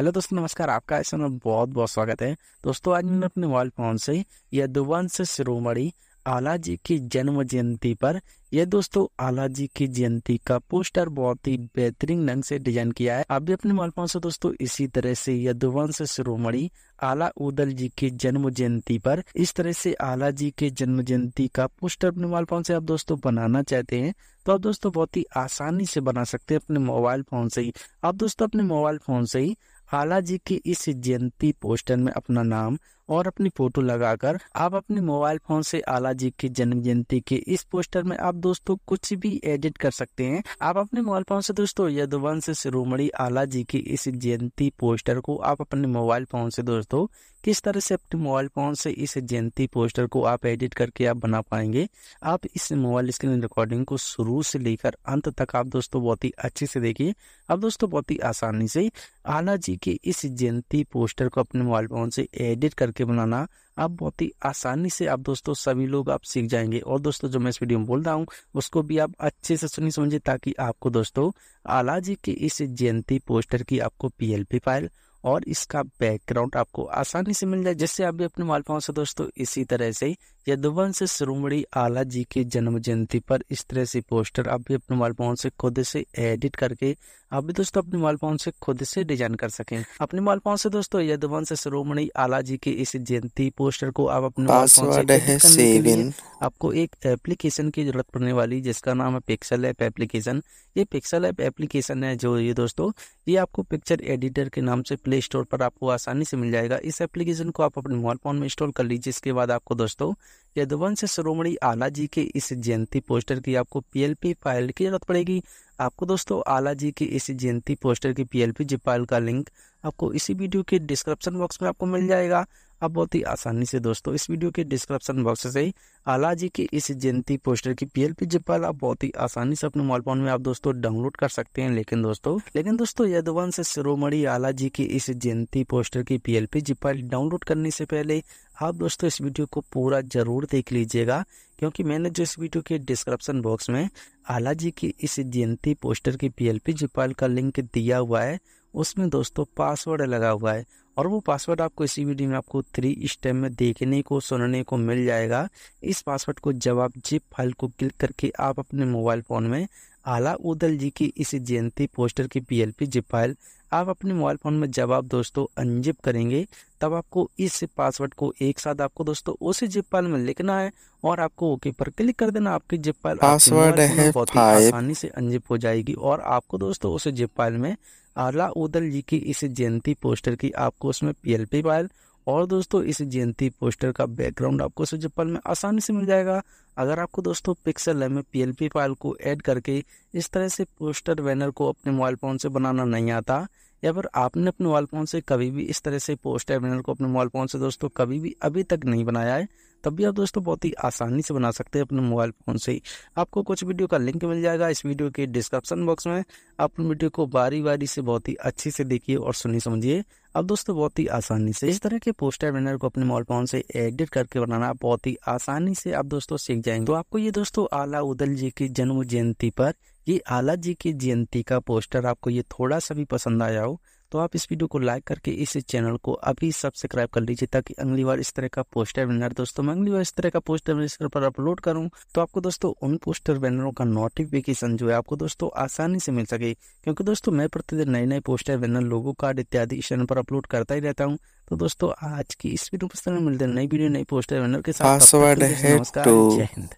hello दोस्तों नमस्कार आपका इस समय बहुत बहुत स्वागत है दोस्तों आज मैंने अपने मोबाइल फोन से यदुवंश श्रोमणी आला जी की जन्म जयंती पर यह दोस्तों आला जी की जयंती का पोस्टर बहुत ही बेहतरीन ढंग से डिजाइन किया है आप भी अपने मोबाइल फोन से दोस्तों इसी तरह से यदुवंश श्रोमणी आला उदल जी की जन्म जयंती पर इस तरह से आला जी के जन्म जयंती का पोस्टर अपने मोबाइल फोन से आप दोस्तों बनाना चाहते हैं तो आप दोस्तों बहुत ही आसानी से बना सकते हैं अपने मोबाइल फोन से ही आप दोस्तों अपने मोबाइल फोन से ही हालाजी की इस जयंती पोस्टर में अपना नाम और अपनी फोटो लगाकर आप अपने मोबाइल फोन से आला जी की जन्म जयंती के इस पोस्टर में आप दोस्तों कुछ भी एडिट कर सकते हैं आप अपने मोबाइल फोन से दोस्तों यदुवंश शिरोमणी आला जी की इस जयंती पोस्टर को आप अपने मोबाइल फोन से दोस्तों किस तरह से अपने मोबाइल फोन से इस जयंती पोस्टर को आप एडिट करके आप बना पाएंगे आप इस मोबाइल स्क्रीन रिकॉर्डिंग को शुरू से लेकर अंत तक आप दोस्तों बहुत ही अच्छे से देखिए अब दोस्तों बहुत ही आसानी से आला जी के इस जयंती पोस्टर को अपने मोबाइल फोन से एडिट करके करके बनाना आप बहुत ही आसानी से आप दोस्तों सभी लोग आप सीख जाएंगे और दोस्तों जो मैं इस वीडियो में बोल रहा हूँ उसको भी आप अच्छे से सुनी समझे ताकि आपको दोस्तों आला जी के इस जयंती पोस्टर की आपको पीएलपी फाइल और इसका बैकग्राउंड आपको आसानी से मिल जाए जिससे आप भी अपने मालपाओं से दोस्तों इसी तरह से यदुवंश श्रोमणी आला जी के जन्म जयंती पर इस तरह से पोस्टर आप भी अपने मोबाइल फोन से खुद से एडिट करके आप भी दोस्तों अपने मोबाइल फोन से खुद से डिजाइन कर सके अपने मोबाइल फोन से दोस्तों यदुवंश श्रोमणी आला जी के इस जयंती पोस्टर को आप अपने मोबाइल फोन से आपको एक एप्लीकेशन की जरूरत पड़ने वाली जिसका नाम है पिक्सल ऐप एप्लीकेशन ये पिक्सल ऐप एप्लीकेशन है जो ये दोस्तों ये आपको पिक्चर एडिटर के नाम से प्ले स्टोर पर आपको आसानी से मिल जाएगा इस एप्लीकेशन को आप अपने मोबाइल फोन में इंस्टॉल कर लीजिए इसके बाद आपको दोस्तों यदुवंश श्रोमणी आला जी के इस जयंती पोस्टर की आपको पीएलपी फाइल की जरूरत पड़ेगी आपको दोस्तों आला जी के इस जयंती पोस्टर की पीएलपी जिप फाइल का लिंक आपको इसी वीडियो के डिस्क्रिप्शन बॉक्स में आपको मिल जाएगा आप बहुत ही आसानी से दोस्तों इस वीडियो के डिस्क्रिप्शन बॉक्स से ही आला जी की इस जयंती पोस्टर की पीएलपी जिपाल आप बहुत ही आसानी से अपने मोबाइल फोन में आप दोस्तों डाउनलोड कर सकते हैं लेकिन दोस्तों लेकिन दोस्तों यदवंश से शिरोमणि आला जी की इस जयंती पोस्टर की पीएलपी जिपाल डाउनलोड करने से पहले आप दोस्तों इस वीडियो को पूरा जरूर देख लीजिएगा क्योंकि मैंने जो इस वीडियो के डिस्क्रिप्शन बॉक्स में आला जी की इस जयंती पोस्टर की पीएलपी जिपाल का लिंक दिया हुआ है उसमें दोस्तों पासवर्ड लगा हुआ है और वो पासवर्ड आपको इसी वीडियो में आपको थ्री स्टेप में देखने को सुनने को मिल जाएगा इस पासवर्ड को जब आप जिप फाइल को क्लिक करके आप अपने मोबाइल फ़ोन में आला उदल जी की इस जयंती पोस्टर की पीएलपी जिप फाइल आप अपने मोबाइल फ़ोन में जब आप दोस्तों अनजिप करेंगे तब आपको इस पासवर्ड को एक साथ आपको दोस्तों उसी जिप फाइल में लिखना है और आपको ओके पर क्लिक कर देना आपकी जिप फाइल पासवर्ड है बहुत आसानी से अनजिप हो जाएगी और आपको दोस्तों उस जिप फाइल में आला उदल जी की इस जयंती पोस्टर की आपको उसमें पीएलपी फाइल और दोस्तों इस जयंती पोस्टर का बैकग्राउंड आपको उस जिप फाइल में आसानी से मिल जाएगा अगर आपको दोस्तों पिक्सल में पीएलपी फाइल को एड करके इस तरह से पोस्टर बैनर को अपने मोबाइल फोन से बनाना नहीं आता या फिर आपने अपने मोबाइल फ़ोन से कभी भी इस तरह से पोस्ट टर्मिनल को अपने मोबाइल फ़ोन से दोस्तों कभी भी अभी तक नहीं बनाया है तब भी आप दोस्तों बहुत ही आसानी से बना सकते हैं अपने मोबाइल फ़ोन से ही आपको कुछ वीडियो का लिंक मिल जाएगा इस वीडियो के डिस्क्रिप्शन बॉक्स में आप वीडियो को बारी बारी से बहुत ही अच्छे से देखिए और सुनिए समझिए अब दोस्तों बहुत ही आसानी से इस तरह के पोस्टर बैनर को अपने मोबाइल फोन से एडिट करके बनाना बहुत ही आसानी से आप दोस्तों सीख जाएंगे तो आपको ये दोस्तों आला उदल जी की जन्म जयंती पर ये आला जी की जयंती का पोस्टर आपको ये थोड़ा सा भी पसंद आया हो तो आप इस वीडियो को लाइक करके इस चैनल को अभी सब्सक्राइब कर लीजिए ताकि अगली बार इस तरह का पोस्टर बैनर दोस्तों मैं अगली बार इस तरह का पोस्टर बैनर पर अपलोड करूं तो आपको दोस्तों उन पोस्टर बैनरों का नोटिफिकेशन जो है आपको दोस्तों आसानी से मिल सके क्योंकि दोस्तों मैं प्रतिदिन नए नए पोस्टर बैनर लोगो कार्ड इत्यादि इस चैनल पर अपलोड करता ही रहता हूँ तो दोस्तों आज की इस वीडियो पर मिलते हैं नई वीडियो नई पोस्टर बैनर के साथ नमस्कार तो जय हिंद